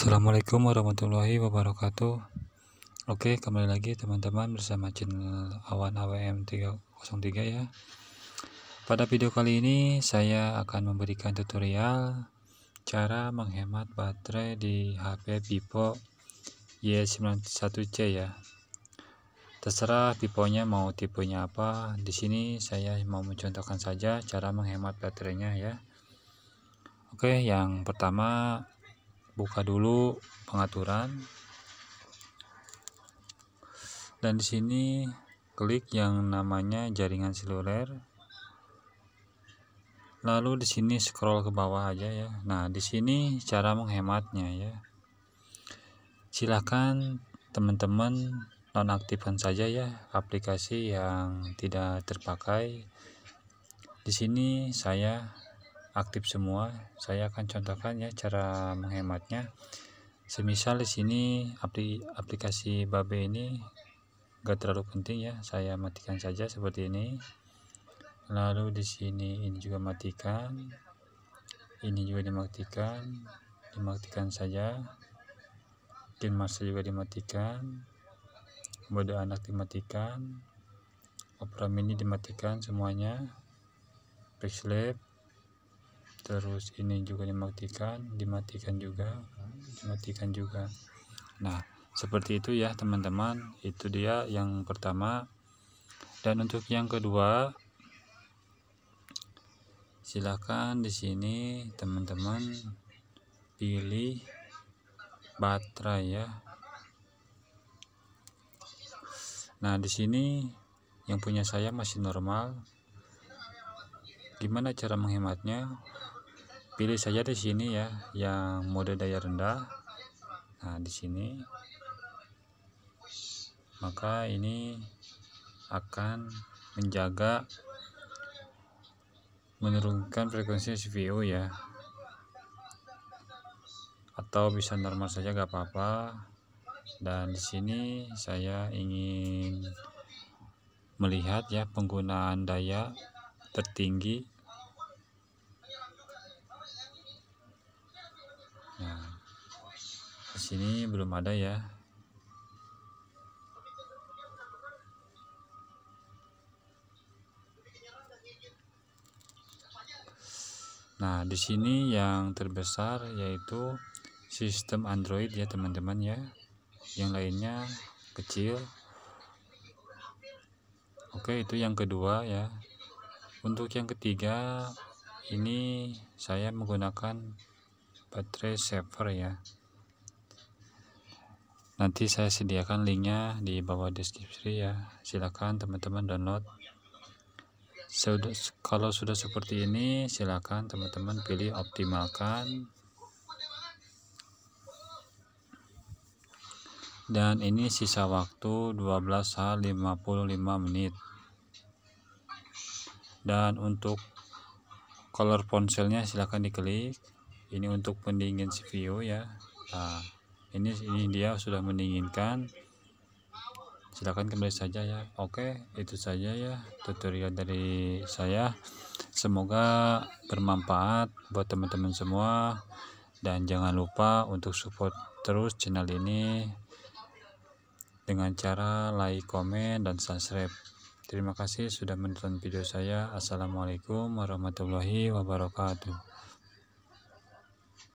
Assalamualaikum warahmatullahi wabarakatuh Oke kembali lagi teman-teman bersama channel Awan AWM 303 ya Pada video kali ini saya akan memberikan tutorial Cara menghemat baterai di HP Vivo Y91C ya Terserah Viponya mau tipenya apa di sini saya mau mencontohkan saja cara menghemat baterainya ya Oke, yang pertama buka dulu pengaturan dan di sini klik yang namanya jaringan seluler lalu di sini scroll ke bawah aja ya nah di sini cara menghematnya ya silahkan teman-teman nonaktifkan saja ya aplikasi yang tidak terpakai di sini saya aktif semua saya akan contohkan ya cara menghematnya semisal di sini aplikasi babe ini enggak terlalu penting ya saya matikan saja seperti ini lalu di sini ini juga matikan ini juga dimatikan dimatikan saja Game masa juga dimatikan mode anak dimatikan opera mini dimatikan semuanya pixlab terus ini juga dimatikan dimatikan juga dimatikan juga nah seperti itu ya teman-teman itu dia yang pertama dan untuk yang kedua silahkan di sini teman-teman pilih baterai ya Nah, di sini yang punya saya masih normal. Gimana cara menghematnya? pilih saja di sini ya yang mode daya rendah nah di sini maka ini akan menjaga menurunkan frekuensi CVO ya atau bisa normal saja gak apa-apa dan di sini saya ingin melihat ya penggunaan daya tertinggi nah di sini belum ada ya Nah, di sini yang terbesar yaitu sistem Android ya, teman-teman ya. Yang lainnya kecil. Oke, itu yang kedua ya. Untuk yang ketiga ini saya menggunakan baterai saver ya nanti saya sediakan linknya di bawah deskripsi ya silahkan teman-teman download sudah, kalau sudah seperti ini silahkan teman-teman pilih optimalkan dan ini sisa waktu 12h55 menit dan untuk color ponselnya silahkan diklik ini untuk pendingin CPU ya nah, ini ini dia sudah mendinginkan silahkan kembali saja ya oke itu saja ya tutorial dari saya semoga bermanfaat buat teman-teman semua dan jangan lupa untuk support terus channel ini dengan cara like, comment, dan subscribe. Terima kasih sudah menonton video saya. Assalamualaikum warahmatullahi wabarakatuh.